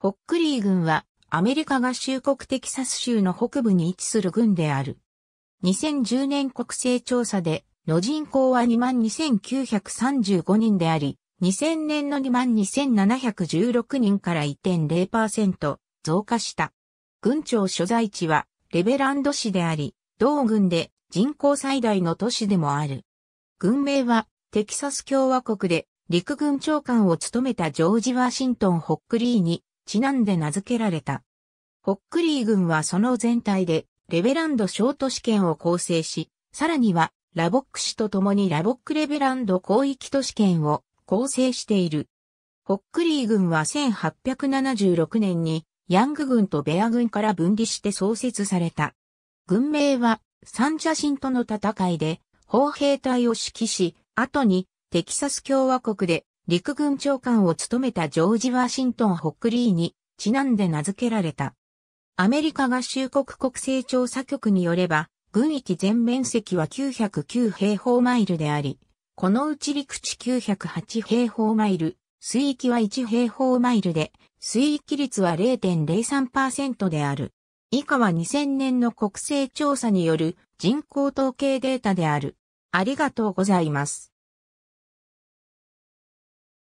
ホックリー軍はアメリカ合衆国テキサス州の北部に位置する軍である。2010年国勢調査での人口は22,935人であり、2000年の22,716人から1.0%増加した。軍庁所在地はレベランド市であり、同軍で人口最大の都市でもある。軍名はテキサス共和国で陸軍長官を務めたジョージ・ワシントン・ホックリーにちなんで名付けられた。ホックリー軍はその全体で、レベランド小都市圏を構成し、さらには、ラボック市と共にラボックレベランド広域都市圏を構成している。ホックリー軍は1876年に、ヤング軍とベア軍から分離して創設された。軍名は、サンジャシンとの戦いで、砲兵隊を指揮し、後に、テキサス共和国で陸軍長官を務めたジョージ・ワシントン・ホックリーにちなんで名付けられた。アメリカ合衆国国勢調査局によれば、軍域全面積は909平方マイルであり、このうち陸地908平方マイル、水域は1平方マイルで、水域率は0.03%である。以下は2000年の国勢調査による人口統計データである。ありがとうございます。